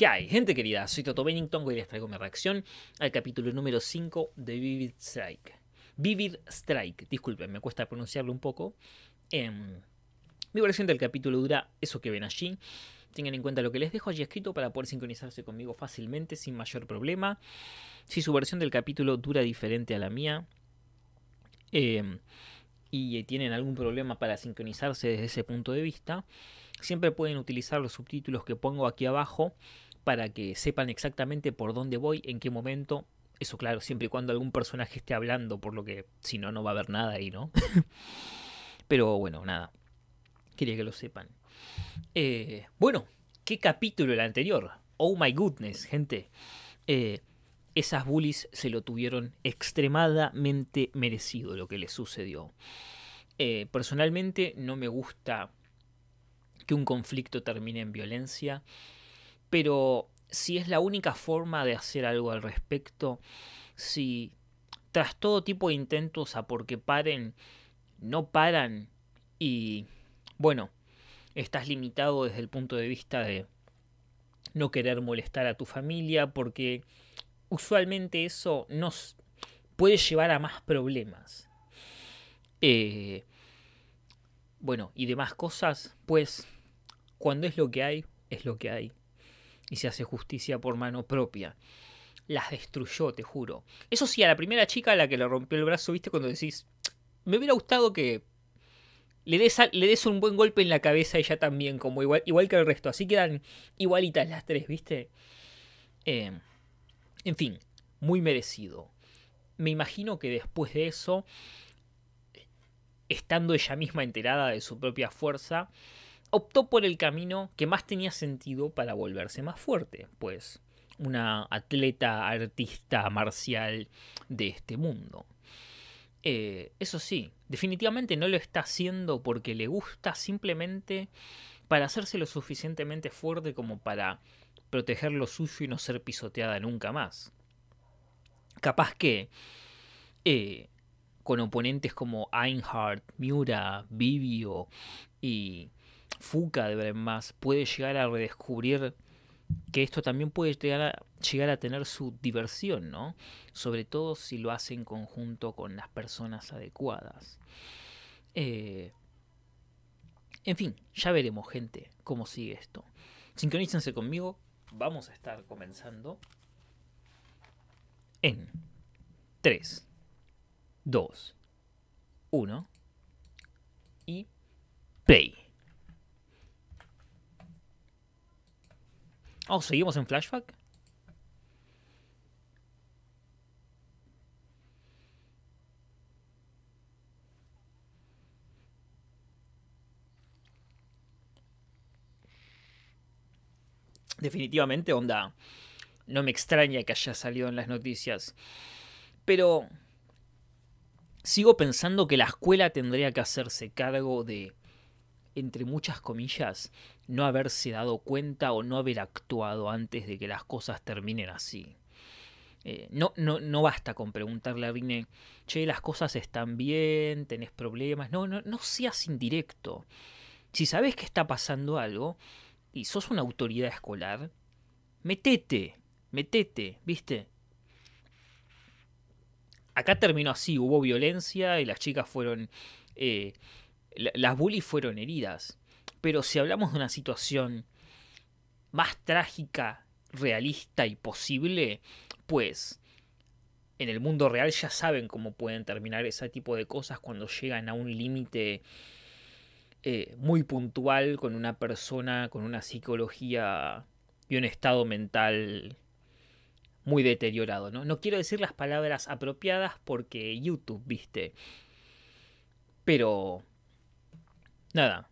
¿Qué hay? Gente querida, soy Toto Bennington, hoy les traigo mi reacción al capítulo número 5 de Vivid Strike. Vivid Strike, disculpen, me cuesta pronunciarlo un poco. Em, mi versión del capítulo dura eso que ven allí. Tengan en cuenta lo que les dejo allí escrito para poder sincronizarse conmigo fácilmente, sin mayor problema. Si su versión del capítulo dura diferente a la mía em, y tienen algún problema para sincronizarse desde ese punto de vista, siempre pueden utilizar los subtítulos que pongo aquí abajo para que sepan exactamente por dónde voy, en qué momento. Eso claro, siempre y cuando algún personaje esté hablando, por lo que si no, no va a haber nada ahí, ¿no? Pero bueno, nada. Quería que lo sepan. Eh, bueno, ¿qué capítulo el anterior? Oh my goodness, gente. Eh, esas bullies se lo tuvieron extremadamente merecido lo que les sucedió. Eh, personalmente no me gusta que un conflicto termine en violencia. Pero si es la única forma de hacer algo al respecto, si tras todo tipo de intentos a porque paren, no paran y bueno, estás limitado desde el punto de vista de no querer molestar a tu familia porque usualmente eso nos puede llevar a más problemas. Eh, bueno, y demás cosas, pues cuando es lo que hay, es lo que hay y se hace justicia por mano propia. Las destruyó, te juro. Eso sí, a la primera chica a la que le rompió el brazo, viste, cuando decís, me hubiera gustado que le des, le un buen golpe en la cabeza ella también, como igual, igual que el resto. Así quedan igualitas las tres, viste. Em, en fin, muy merecido. Me imagino que después de eso, estando ella misma enterada de su propia fuerza, optó por el camino que más tenía sentido para volverse más fuerte, pues una atleta, artista, marcial de este mundo. Eh, eso sí, definitivamente no lo está haciendo porque le gusta simplemente para hacerse lo suficientemente fuerte como para proteger lo suyo y no ser pisoteada nunca más. Capaz que eh, con oponentes como Einhardt, Miura, Vivio y Fuca de ver Más puede llegar a redescubrir que esto también puede llegar a, llegar a tener su diversión, ¿no? Sobre todo si lo hace en conjunto con las personas adecuadas. Eh, en fin, ya veremos, gente, cómo sigue esto. Sincronícense conmigo, vamos a estar comenzando en 3, 2, 1 y play. Oh, ¿seguimos en flashback? Definitivamente, onda. No me extraña que haya salido en las noticias. Pero sigo pensando que la escuela tendría que hacerse cargo de entre muchas comillas, no haberse dado cuenta o no haber actuado antes de que las cosas terminen así. Eh, no, no, no basta con preguntarle a Rine, che, las cosas están bien, tenés problemas. No, no, no seas indirecto. Si sabes que está pasando algo y sos una autoridad escolar, metete, metete, ¿viste? Acá terminó así, hubo violencia y las chicas fueron eh, las bullies fueron heridas. Pero si hablamos de una situación más trágica, realista y posible, pues en el mundo real ya saben cómo pueden terminar ese tipo de cosas cuando llegan a un límite eh, muy puntual con una persona, con una psicología y un estado mental muy deteriorado. no quiero decir las palabras apropiadas porque YouTube, viste. Pero Nada.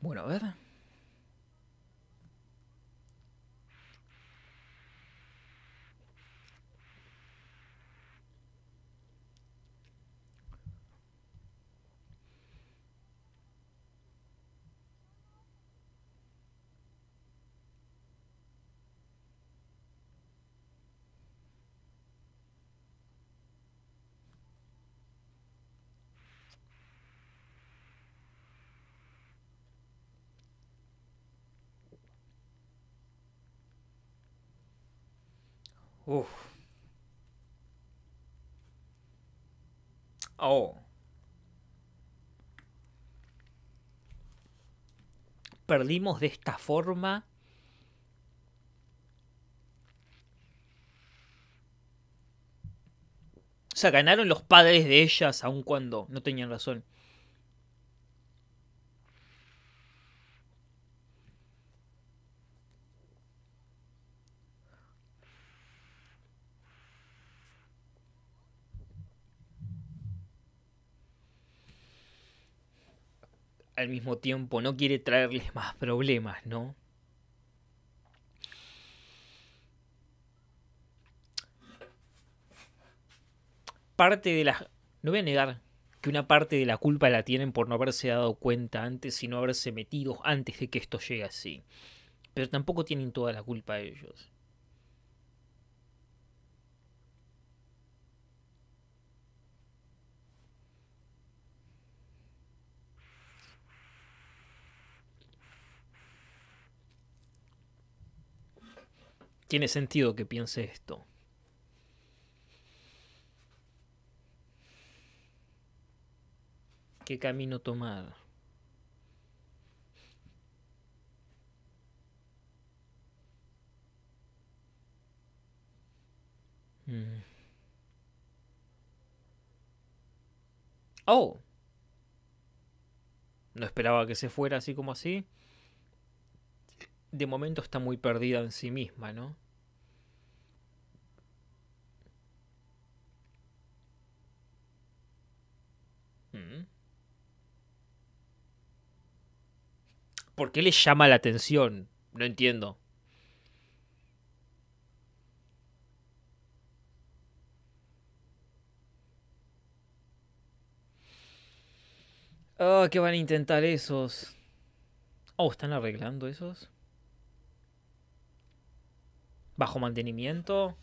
Bueno, a ver. Oh. Perdimos de esta forma. O sea, ganaron los padres de ellas aun cuando no tenían razón. al mismo tiempo no quiere traerles más problemas, ¿no? Parte de las... No voy a negar que una parte de la culpa la tienen por no haberse dado cuenta antes y no haberse metido antes de que esto llegue así. Pero tampoco tienen toda la culpa ellos. tiene sentido que piense esto. ¿Qué camino tomar? Mm. Oh. No esperaba que se fuera así como así de momento está muy perdida en sí misma, ¿no? Mm. ¿Por qué le llama la atención? No entiendo. Oh, ah, ¿Qué van a intentar esos? Oh, ¿están arreglando esos? bajo mantenimiento.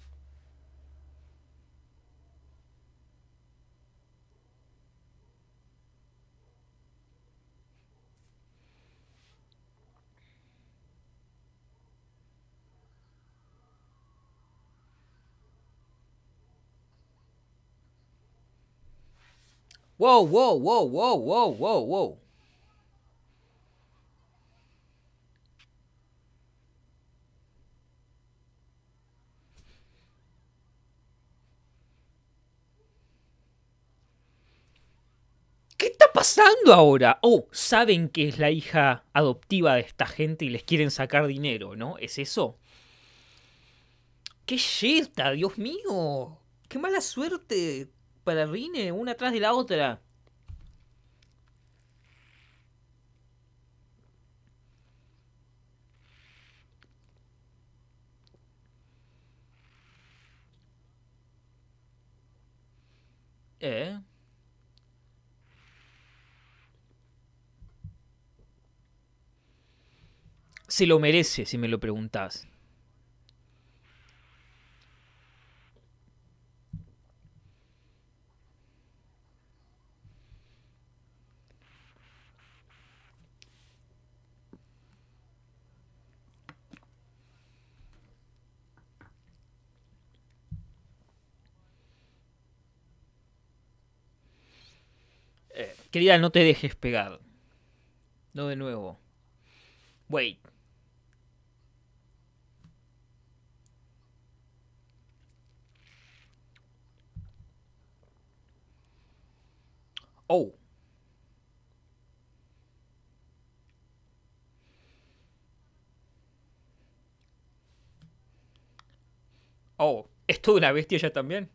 Wow, wow, wow, wow, wow, wow, wow. ahora, oh, saben que es la hija adoptiva de esta gente y les quieren sacar dinero, ¿no? ¿Es eso? ¡Qué yerta, Dios mío! ¡Qué mala suerte para Rine, una atrás de la otra! ¿Eh? se lo merece, si me lo preguntás. Eh, querida, no te dejes pegar. No de nuevo. Wait. Oh. Oh, ¿es una bestia también?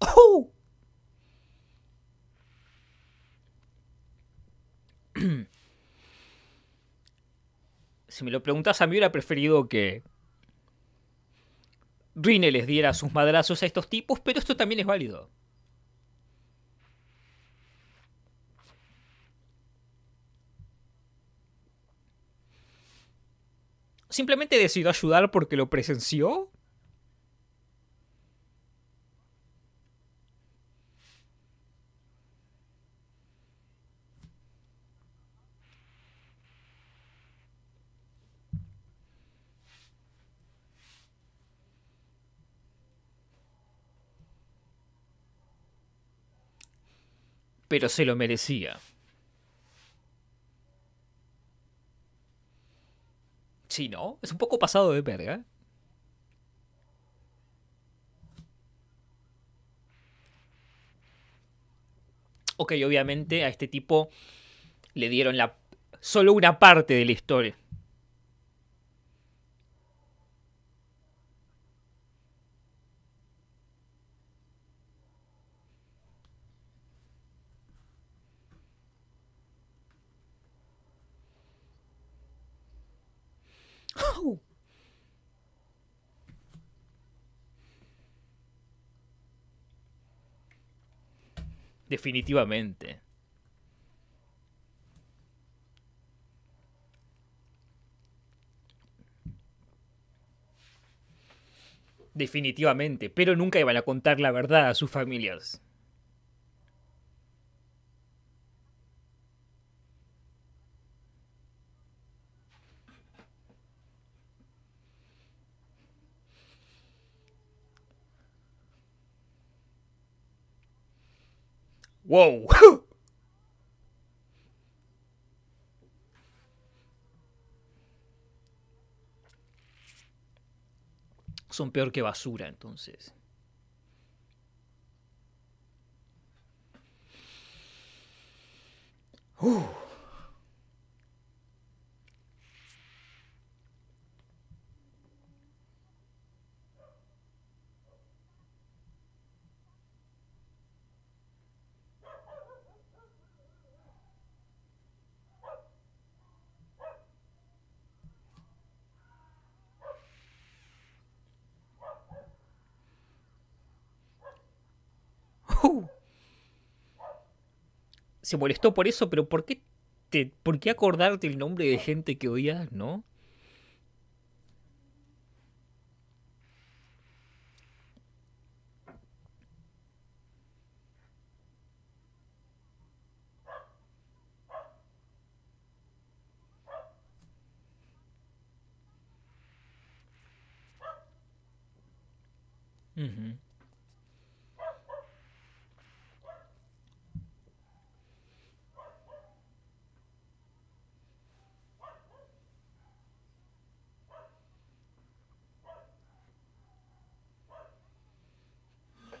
¡Oh! si me lo preguntas a mí hubiera preferido que Rine les diera sus madrazos a estos tipos, pero esto también es válido. Simplemente decidió ayudar porque lo presenció pero se lo merecía. Sí, ¿no? Es un poco pasado de verga. Ok, obviamente a este tipo le dieron la, solo una parte de la historia. Definitivamente. Definitivamente, pero nunca iban a contar la verdad a sus familias. ¡Wow! Son peor que basura, entonces. se molestó por eso, pero ¿por qué, te, ¿por qué acordarte el nombre de gente que odias, no?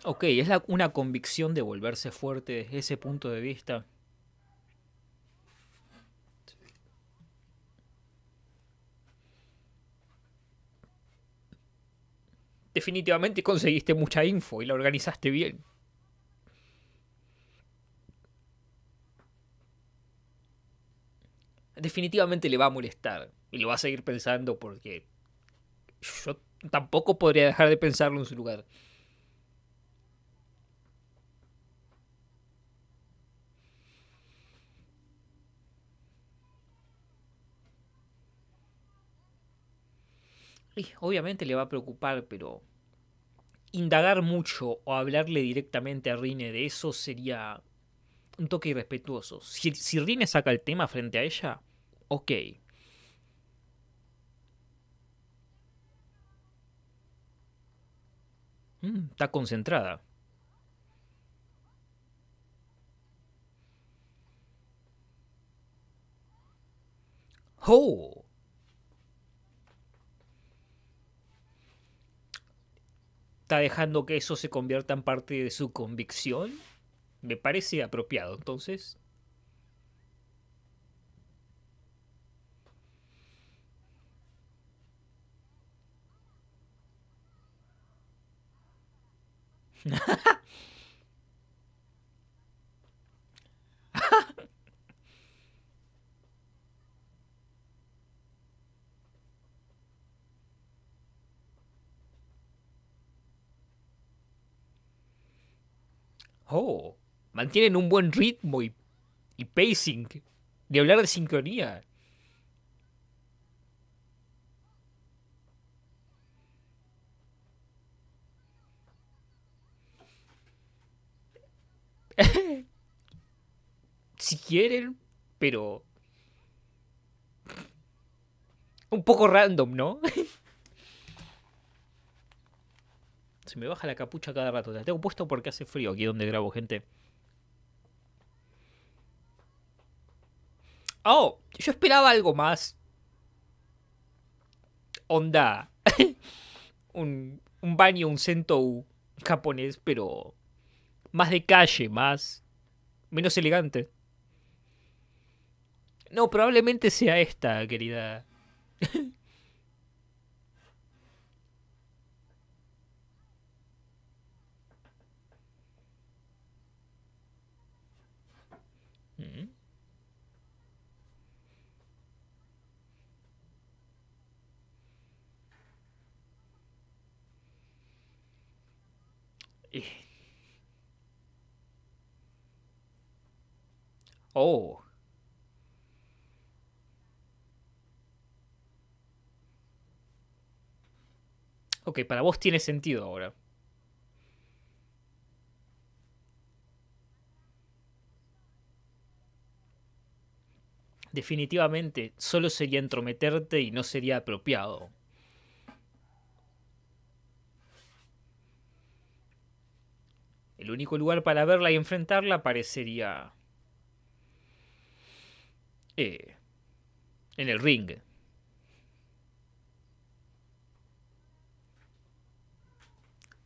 Ok, es la, una convicción de volverse fuerte desde ese punto de vista. Definitivamente conseguiste mucha info y la organizaste bien. Definitivamente le va a molestar y lo va a seguir pensando porque yo tampoco podría dejar de pensarlo en su lugar. obviamente le va a preocupar, pero indagar mucho o hablarle directamente a Rine de eso sería un toque irrespetuoso. Si, si Rine saca el tema frente a ella, ok. Mm, está concentrada. ¡Oh! está dejando que eso se convierta en parte de su convicción, me parece apropiado. Entonces, Oh, mantienen un buen ritmo y, pacing. De hablar de sincronía. si quieren, pero... Un poco random, ¿no? me baja la capucha cada rato. La tengo puesto porque hace frío aquí donde grabo, gente. Oh, yo esperaba algo más. Onda. un, un baño, un sentou japonés, pero más de calle, más. menos elegante. No, probablemente sea esta, querida. Oh. Ok, para vos tiene sentido ahora. Definitivamente, solo sería entrometerte y no sería apropiado. El único lugar para verla y enfrentarla parecería... Eh, en el ring.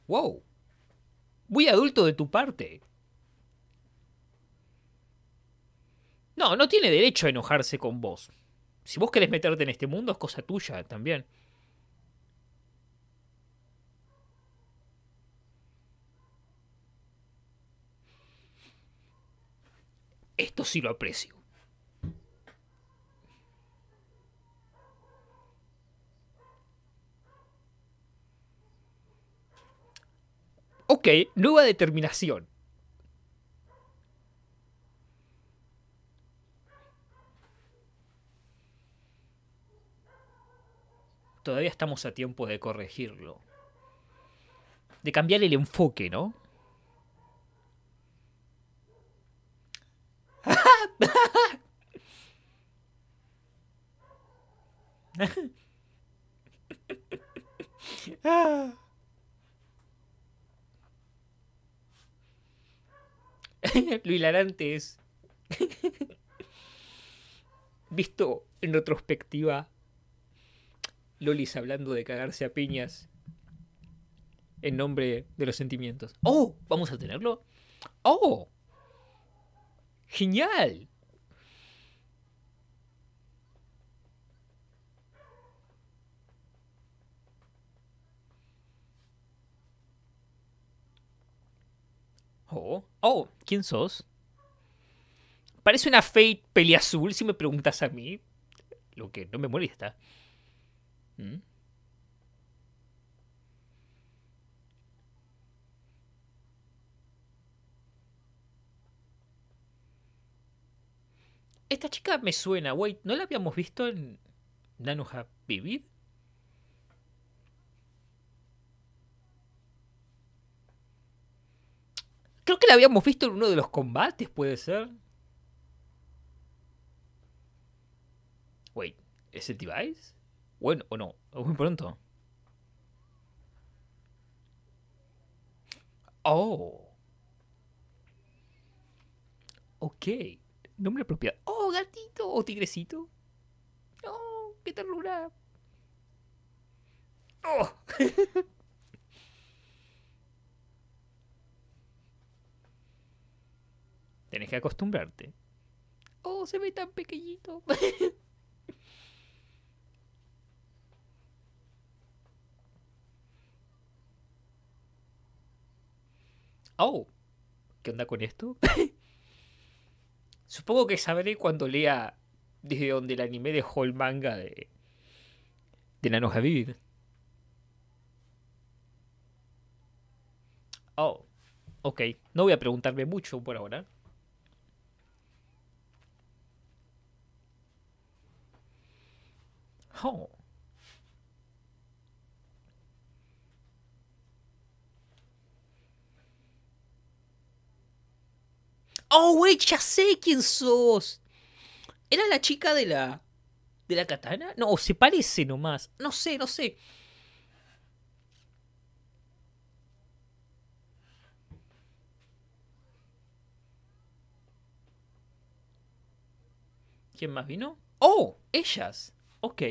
Wow. Muy adulto de tu parte. No, no tiene derecho a enojarse con vos. Si vos querés meterte en este mundo es cosa tuya también. Esto sí lo aprecio. Ok, nueva determinación. Todavía estamos a tiempo de corregirlo. De cambiar el enfoque, ¿no? Lo hilarante es, visto en retrospectiva, Lolis hablando de cagarse a piñas en nombre de los sentimientos. ¡Oh! ¿Vamos a tenerlo? ¡Oh! Genial. Oh, oh, ¿quién sos? Parece una Fate peli azul si me preguntas a mí. Lo que no me molesta. Esta chica me suena, wait, ¿No la habíamos visto en Nanoha Vivid? Creo que la habíamos visto en uno de los combates, puede ser. Wait, ¿es el device? Bueno, o no, muy pronto. Oh. Ok. Nombre propio. Oh, gatito o tigrecito. Oh, qué ternura. Oh. Tenés que acostumbrarte. Oh, se ve tan pequeñito. oh, ¿qué onda con esto? Supongo que sabré cuando lea desde donde el anime dejó el manga de, de noja Vivid. Oh, ok. No voy a preguntarme mucho por ahora. Oh. ¡Oh, wey! ya sé quién sos! ¿Era la chica de la. de la katana? No, o se parece nomás. No sé, no sé. ¿Quién más vino? ¡Oh! Ellas. Ok.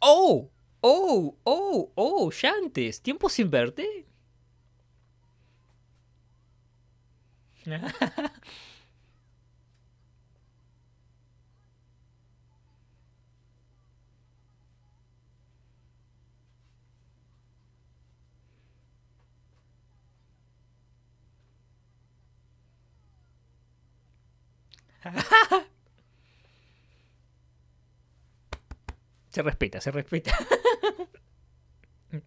¡Oh! ¡Oh! ¡Oh! ¡Oh! antes, ¿Tiempo sin verte? Se respeta, se respeta.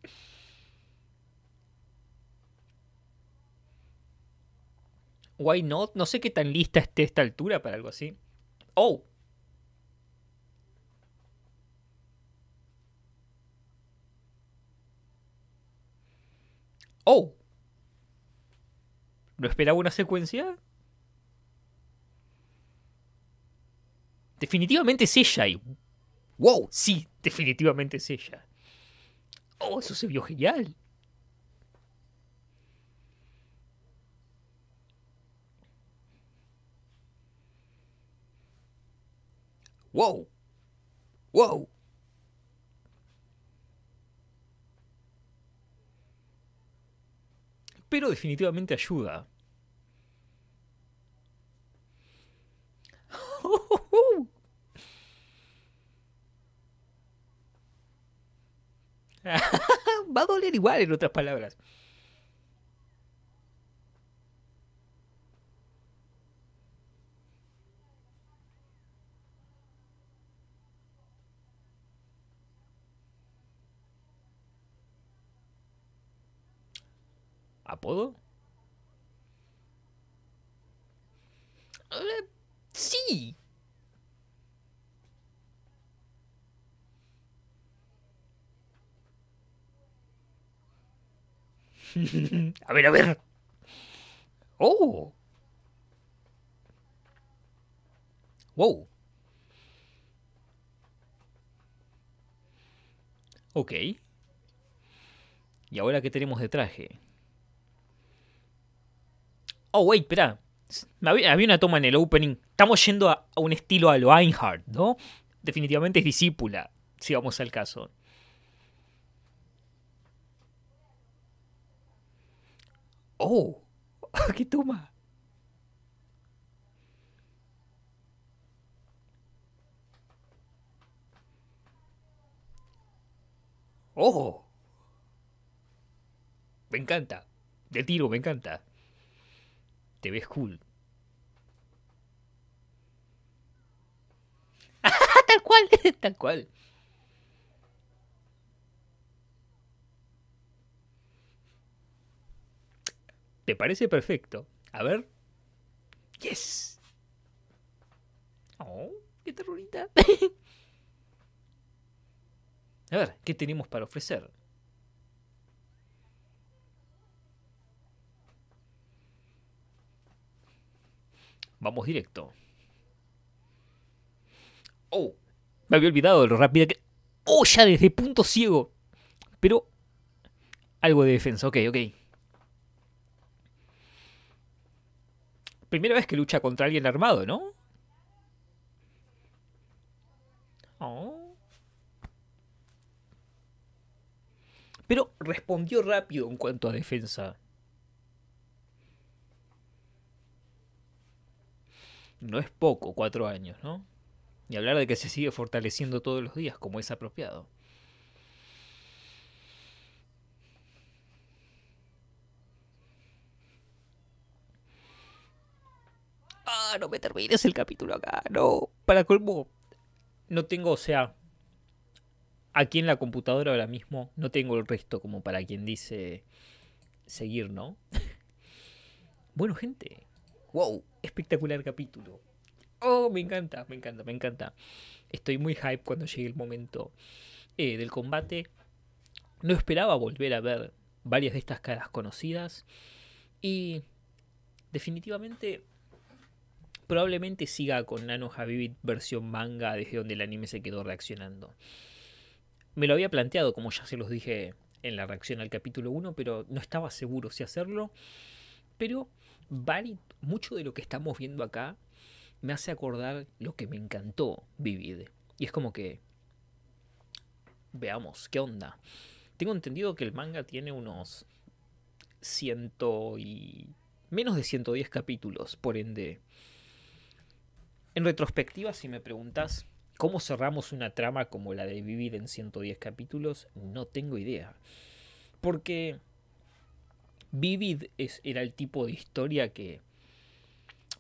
Why not? No sé qué tan lista esté esta altura para algo así. ¡Oh! ¡Oh! ¿No esperaba una secuencia? Definitivamente es ella wow, sí, definitivamente es ella. Oh, eso se vio genial. Wow, wow. Pero definitivamente ayuda. Oh, oh, oh. Va a doler igual, en otras palabras. ¿Apodo? Eh, sí, a ver, a ver. ¡Oh! ¡Wow! Ok. ¿Y ahora qué tenemos de traje? Oh, wait, espera. Había, una toma en el opening. Estamos yendo a un estilo a lo Einhardt, ¿no? Definitivamente es discípula, si vamos al caso. Oh, que toma Oh Me encanta. De tiro, me encanta. Te ves cool. tal cual, tal cual. parece perfecto? A ver. ¡Yes! ¡Oh! ¡Qué terrorita! A ver, ¿qué tenemos para ofrecer? Vamos directo. Oh, me había olvidado de lo rápido que... Oh, ya desde punto ciego. Pero... Algo de defensa, ok, ok. primera vez que lucha contra alguien armado, ¿no? Oh. Pero respondió rápido en cuanto a defensa. No es poco, cuatro años, ¿no? Y hablar de que se sigue fortaleciendo todos los días, como es apropiado. no, me termines el capítulo acá, no. Para colmo, no tengo, o sea, aquí en la computadora ahora mismo no tengo el resto como para quien dice seguir, ¿no? bueno, gente, wow, espectacular capítulo. Oh, me encanta, me encanta, me encanta. Estoy muy hype cuando llegue el momento eh, del combate. No esperaba volver a ver varias de estas caras conocidas. Y definitivamente probablemente siga con Nano Habibit versión manga desde donde el anime se quedó reaccionando. Me lo había planteado, como ya se los dije en la reacción al capítulo 1, pero no estaba seguro si hacerlo. Pero Barit, mucho de lo que estamos viendo acá me hace acordar lo que me encantó Vivid. Y es como que... Veamos, ¿qué onda? Tengo entendido que el manga tiene unos ciento y... menos de 110 capítulos, por ende en retrospectiva, si me preguntas cómo cerramos una trama como la de Vivid en 110 capítulos, no tengo idea. Porque Vivid era el tipo de historia que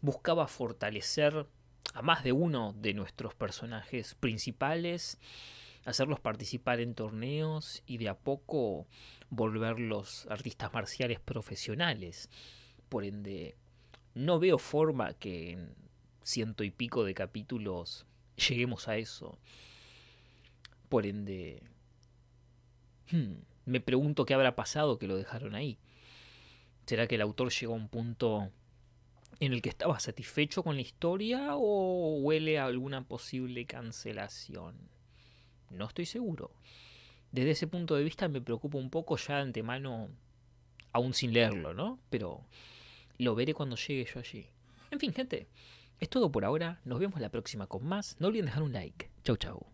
buscaba fortalecer a más de uno de nuestros personajes principales, hacerlos participar en torneos y de a poco volverlos artistas marciales profesionales. Por ende, no veo forma que ciento y pico de capítulos lleguemos a eso. Por ende, hmm, me pregunto qué habrá pasado que lo dejaron ahí. ¿Será que el autor llegó a un punto en el que estaba satisfecho con la historia o huele a alguna posible cancelación? No estoy seguro. Desde ese punto de vista me preocupo un poco ya de antemano, aún sin leerlo, ¿no? Pero lo veré cuando llegue yo allí. En fin, gente, es todo por ahora, nos vemos la próxima con más. No olviden dejar un like. Chau chau.